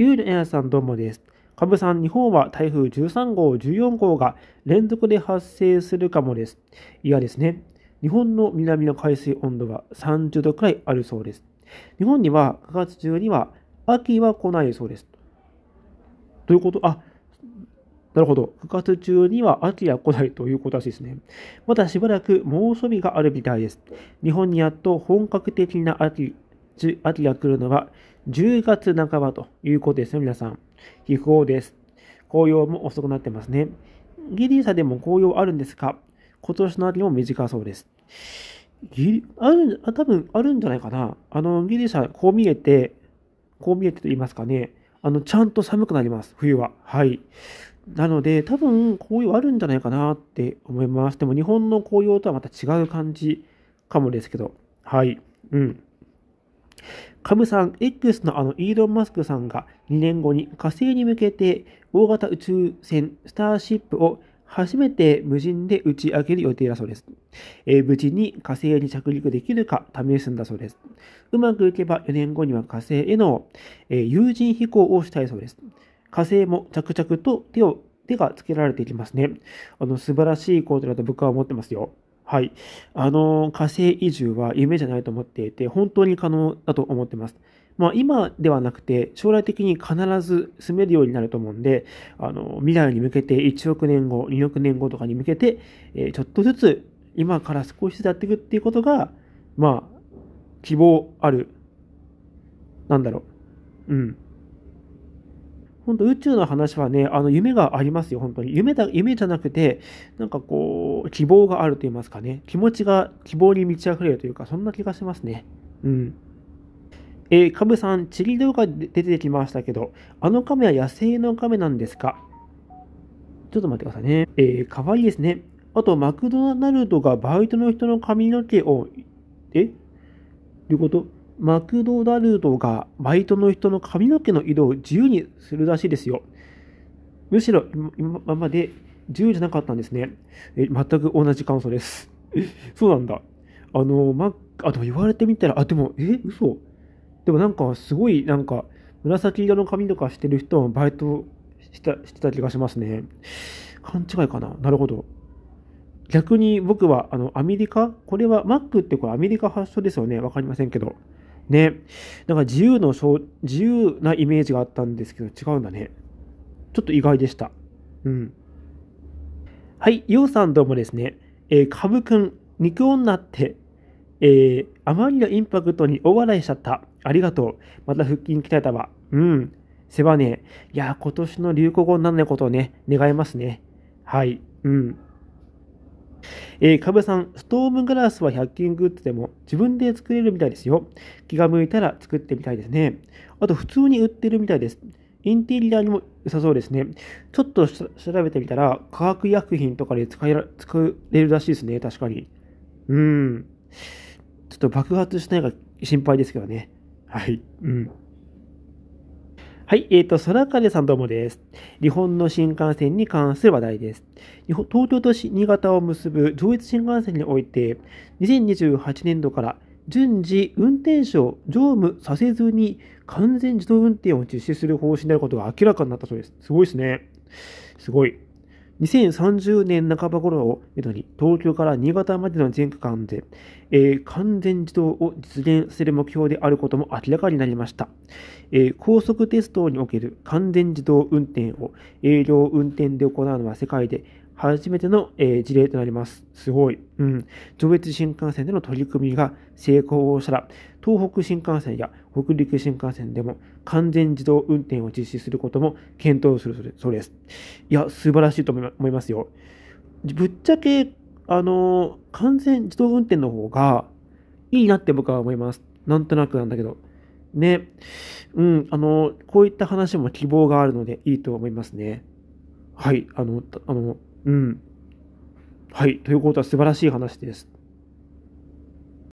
ゆうやさんどうもです。かぶさん、日本は台風13号、14号が連続で発生するかもです。いやですね。日本の南の海水温度が30度くらいあるそうです。日本には9月中には秋は来ないそうです。ということ、あ、なるほど。9月中には秋は来ないということらしいですね。またしばらく猛暑日があるみたいです。日本にやっと本格的な秋秋が来るのは10月半ばということですよ、皆さん。秘宝です。紅葉も遅くなってますね。ギリシャでも紅葉あるんですか今年の秋も短そうです。ギリ、ある、あ、多分あるんじゃないかな。あの、ギリシャ、こう見えて、こう見えてと言いますかね。あの、ちゃんと寒くなります、冬は。はい。なので、多分紅葉あるんじゃないかなって思います。でも日本の紅葉とはまた違う感じかもですけど。はい。うん。カさん、X のあのイーロン・マスクさんが2年後に火星に向けて大型宇宙船スターシップを初めて無人で打ち上げる予定だそうです。えー、無事に火星に着陸できるか試すんだそうです。うまくいけば4年後には火星への、えー、有人飛行をしたいそうです。火星も着々と手を手がつけられていきますね。あの素晴らしい行動だと僕は思ってますよ。はい。あの、火星移住は夢じゃないと思っていて、本当に可能だと思ってます。まあ、今ではなくて、将来的に必ず住めるようになると思うんで、あの、未来に向けて1億年後、2億年後とかに向けて、えちょっとずつ、今から少しずつやっていくっていうことが、まあ、希望ある、なんだろう。うん。本当宇宙の話はね、あの夢がありますよ、本当に。夢だ、夢じゃなくて、なんかこう、希望があると言いますかね、気持ちが希望に満ち溢れるというか、そんな気がしますね。うん。えー、カブさん、チリ動画で出てきましたけど、あの亀は野生の亀なんですかちょっと待ってくださいね。えー、かわいいですね。あと、マクドナルドがバイトの人の髪の毛を、えどういうことマクドナルドがバイトの人の髪の毛の色を自由にするらしいですよ。むしろ今まで自由じゃなかったんですね。え全く同じ感想です。そうなんだ。あの、ま、あ、でも言われてみたら、あ、でも、え、嘘でもなんかすごい、なんか、紫色の髪とかしてる人はバイトしたしてた気がしますね。勘違いかな。なるほど。逆に僕は、あの、アメリカこれは、マックってこれアメリカ発祥ですよね。わかりませんけど。ね。なんか自由の、自由なイメージがあったんですけど、違うんだね。ちょっと意外でした。うん。はい、ようさんどうもですね。えー、かぶくん、肉女って、えー、あまりのインパクトに大笑いしちゃった。ありがとう。また腹筋鍛えたわ。うん。せばね、いや、今年の流行語にならないことをね、願いますね。はい。うん。えー、株さん、ストームグラスは100均グッズでも自分で作れるみたいですよ。気が向いたら作ってみたいですね。あと、普通に売ってるみたいです。インテリアにも良さそうですね。ちょっと調べてみたら、化学薬品とかで使えら使えるらしいですね。確かに。うん。ちょっと爆発しないか心配ですけどね。はい。うん。はい、えっ、ー、と、空風さんどうもです。日本の新幹線に関する話題です。東京市新潟を結ぶ上越新幹線において、2028年度から順次運転手を乗務させずに完全自動運転を実施する方針であることが明らかになったそうです。すごいですね。すごい。2030年半ば頃をめどに、東京から新潟までの全区間で、えー、完全自動を実現する目標であることも明らかになりました。えー、高速鉄道における完全自動運転を営業運転で行うのは世界で初めての、えー、事例となります。すごい。うん。上越新幹線での取り組みが成功したら、東北新幹線や北陸新幹線でも完全自動運転を実施することも検討するそうです。いや、素晴らしいと思いますよ。ぶっちゃけ、あのー、完全自動運転の方がいいなって僕は思います。なんとなくなんだけど。ね。うん、あのー、こういった話も希望があるのでいいと思いますね。はい、あの、あの、うん。はい。ということは素晴らしい話です。